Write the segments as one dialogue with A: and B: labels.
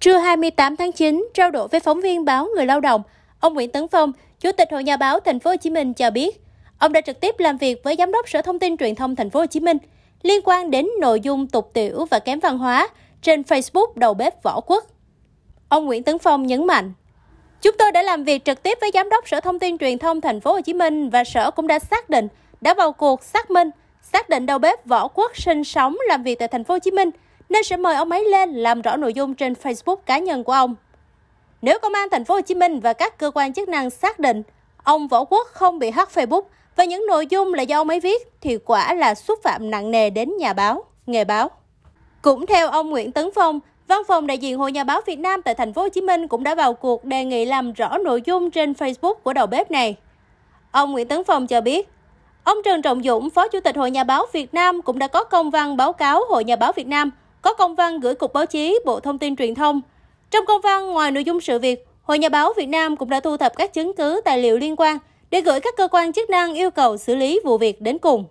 A: Trưa 28 tháng 9, trao đổi với phóng viên báo Người Lao động, ông Nguyễn Tấn Phong, Chủ tịch Hội Nhà báo Thành phố Hồ Chí Minh cho biết, ông đã trực tiếp làm việc với Giám đốc Sở Thông tin Truyền thông Thành phố Hồ Chí Minh liên quan đến nội dung tục tiểu và kém văn hóa trên Facebook đầu bếp Võ Quốc. Ông Nguyễn Tấn Phong nhấn mạnh, Chúng tôi đã làm việc trực tiếp với Giám đốc Sở Thông tin Truyền thông Thành phố Hồ Chí Minh và Sở cũng đã xác định, đã vào cuộc xác minh, xác định đầu bếp Võ Quốc sinh sống làm việc tại Thành phố Hồ Chí Minh – nên sẽ mời ông ấy lên làm rõ nội dung trên Facebook cá nhân của ông. Nếu công an thành phố Hồ Chí Minh và các cơ quan chức năng xác định ông Võ Quốc không bị hack Facebook và những nội dung là do ông ấy viết thì quả là xúc phạm nặng nề đến nhà báo, nghề báo. Cũng theo ông Nguyễn Tấn Phong, Văn phòng đại diện Hội Nhà báo Việt Nam tại thành phố Hồ Chí Minh cũng đã vào cuộc đề nghị làm rõ nội dung trên Facebook của đầu bếp này. Ông Nguyễn Tấn Phong cho biết, ông Trần Trọng Dũng, Phó Chủ tịch Hội Nhà báo Việt Nam cũng đã có công văn báo cáo Hội Nhà báo Việt Nam có công văn gửi Cục Báo chí, Bộ Thông tin Truyền thông. Trong công văn, ngoài nội dung sự việc, Hội Nhà báo Việt Nam cũng đã thu thập các chứng cứ tài liệu liên quan để gửi các cơ quan chức năng yêu cầu xử lý vụ việc đến cùng.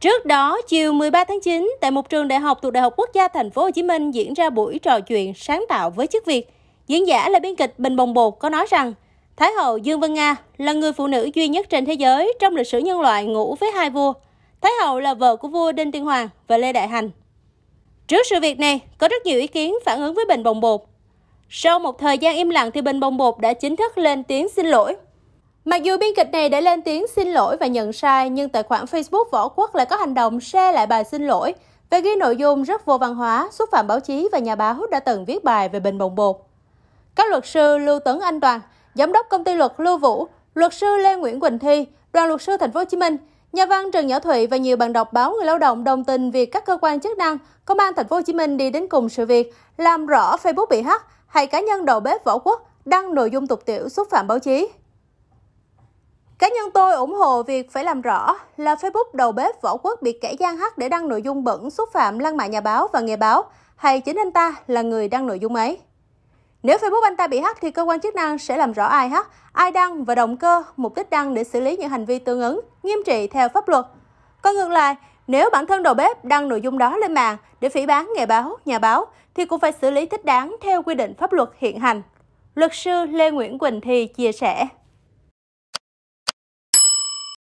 A: Trước đó, chiều 13 tháng 9, tại một trường đại học thuộc Đại học Quốc gia Thành phố Hồ Chí Minh diễn ra buổi trò chuyện sáng tạo với chức Việt. Diễn giả là biên kịch Bình Bồng Bột có nói rằng, Thái hậu Dương Vân Nga là người phụ nữ duy nhất trên thế giới trong lịch sử nhân loại ngủ với hai vua. Thái hậu là vợ của vua Đinh Tiên Hoàng và Lê Đại Hành. Trước sự việc này, có rất nhiều ý kiến phản ứng với Bình Bồng Bột. Sau một thời gian im lặng thì Bình Bồng Bột đã chính thức lên tiếng xin lỗi. Mặc dù biên kịch này đã lên tiếng xin lỗi và nhận sai, nhưng tài khoản Facebook Võ Quốc lại có hành động share lại bài xin lỗi và ghi nội dung rất vô văn hóa, xúc phạm báo chí và nhà báo đã từng viết bài về Bình Bồng Bột. Các luật sư Lưu Tấn Anh Toàn, giám đốc công ty luật Lưu Vũ, luật sư Lê Nguyễn Quỳnh Thi, đoàn luật sư Thành phố Hồ Chí Minh Nhà văn Trần Nhỏ Thụy và nhiều bạn đọc báo Người Lao động đồng tình việc các cơ quan chức năng, Công an Thành phố Hồ Chí Minh đi đến cùng sự việc, làm rõ Facebook bị hack, hay cá nhân đầu bếp Võ Quốc đăng nội dung tục tiểu xúc phạm báo chí. Cá nhân tôi ủng hộ việc phải làm rõ là Facebook đầu bếp Võ Quốc bị kẻ gian hack để đăng nội dung bẩn xúc phạm lăng mạ nhà báo và nghề báo, hay chính anh ta là người đăng nội dung ấy. Nếu Facebook anh ta bị hack thì cơ quan chức năng sẽ làm rõ ai hack, ai đăng và động cơ, mục đích đăng để xử lý những hành vi tương ứng, nghiêm trị theo pháp luật. Còn ngược lại, nếu bản thân đầu bếp đăng nội dung đó lên mạng để phỉ bán nghề báo, nhà báo thì cũng phải xử lý thích đáng theo quy định pháp luật hiện hành. Luật sư Lê Nguyễn Quỳnh thì chia sẻ.